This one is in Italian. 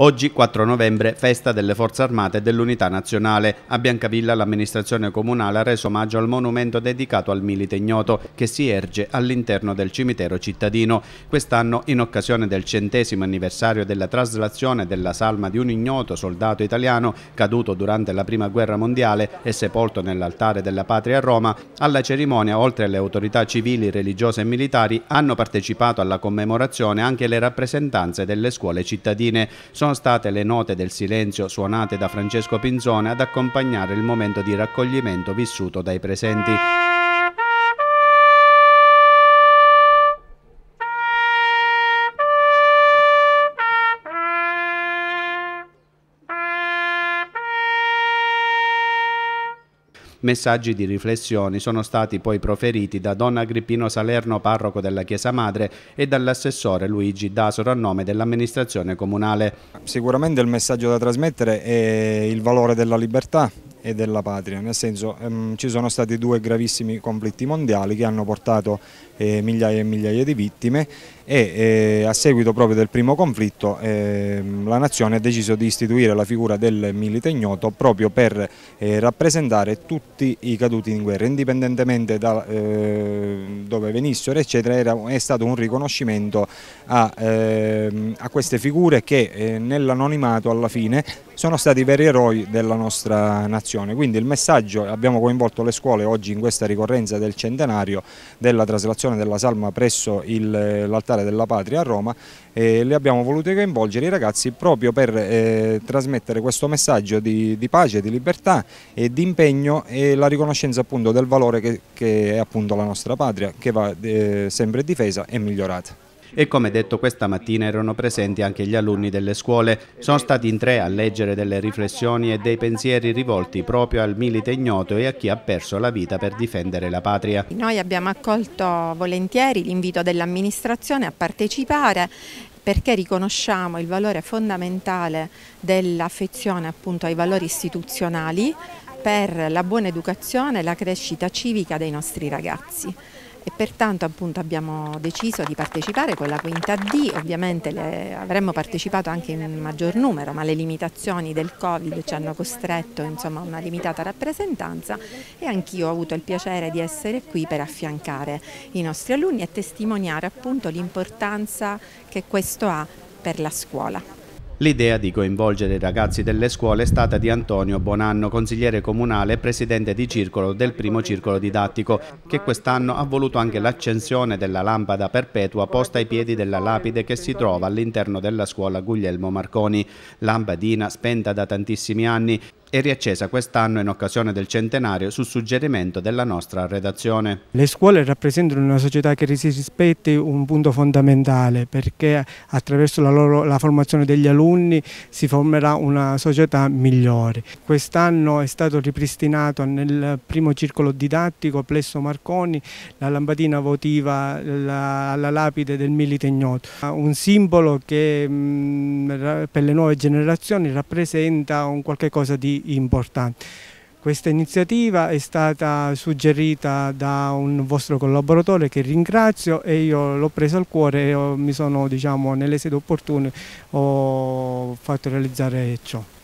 Oggi 4 novembre, festa delle Forze Armate e dell'Unità Nazionale. A Biancavilla l'amministrazione comunale ha reso omaggio al monumento dedicato al milite ignoto che si erge all'interno del cimitero cittadino. Quest'anno, in occasione del centesimo anniversario della traslazione della salma di un ignoto soldato italiano caduto durante la Prima Guerra Mondiale e sepolto nell'altare della patria a Roma, alla cerimonia, oltre alle autorità civili, religiose e militari, hanno partecipato alla commemorazione anche le rappresentanze delle scuole cittadine. Sono sono state le note del silenzio suonate da Francesco Pinzone ad accompagnare il momento di raccoglimento vissuto dai presenti. Messaggi di riflessioni sono stati poi proferiti da Don Agrippino Salerno, parroco della Chiesa Madre, e dall'assessore Luigi Dasoro a nome dell'amministrazione comunale. Sicuramente il messaggio da trasmettere è il valore della libertà, e della patria, nel senso ehm, ci sono stati due gravissimi conflitti mondiali che hanno portato eh, migliaia e migliaia di vittime e eh, a seguito proprio del primo conflitto ehm, la nazione ha deciso di istituire la figura del milite ignoto proprio per eh, rappresentare tutti i caduti in guerra, indipendentemente da ehm, dove venissero eccetera, era, è stato un riconoscimento a, ehm, a queste figure che eh, nell'anonimato alla fine sono stati veri eroi della nostra nazione formazione. Quindi il messaggio, abbiamo coinvolto le scuole oggi in questa ricorrenza del centenario della traslazione della salma presso l'altare della patria a Roma, e le abbiamo volute coinvolgere i ragazzi proprio per eh, trasmettere questo messaggio di, di, pace, di libertà e di impegno e la riconoscenza appunto del valore che, che è appunto la nostra patria che va eh, sempre difesa e migliorata e come detto questa mattina erano presenti anche gli alunni delle scuole. Sono stati in tre a leggere delle riflessioni e dei pensieri rivolti proprio al milite ignoto e a chi ha perso la vita per difendere la patria. Noi abbiamo accolto volentieri l'invito dell'amministrazione a partecipare perché riconosciamo il valore fondamentale dell'affezione appunto ai valori istituzionali per la buona educazione e la crescita civica dei nostri ragazzi e pertanto appunto abbiamo deciso di partecipare con la quinta D, ovviamente le, avremmo partecipato anche in maggior numero ma le limitazioni del Covid ci hanno costretto insomma, a una limitata rappresentanza e anch'io ho avuto il piacere di essere qui per affiancare i nostri alunni e testimoniare appunto l'importanza che questo ha per la scuola. L'idea di coinvolgere i ragazzi delle scuole è stata di Antonio Bonanno, consigliere comunale e presidente di circolo del primo circolo didattico, che quest'anno ha voluto anche l'accensione della lampada perpetua posta ai piedi della lapide che si trova all'interno della scuola Guglielmo Marconi. Lampadina spenta da tantissimi anni e riaccesa quest'anno in occasione del centenario su suggerimento della nostra redazione. Le scuole rappresentano una società che si rispetti un punto fondamentale perché attraverso la, loro, la formazione degli alunni si formerà una società migliore. Quest'anno è stato ripristinato nel primo circolo didattico Plesso Marconi la lampadina votiva alla lapide del milite ignoto, un simbolo che mh, mm, per le nuove generazioni rappresenta un qualche cosa di importante. Questa iniziativa è stata suggerita da un vostro collaboratore che ringrazio e io l'ho presa al cuore e mi sono, diciamo, nelle sedi opportune ho fatto realizzare ciò.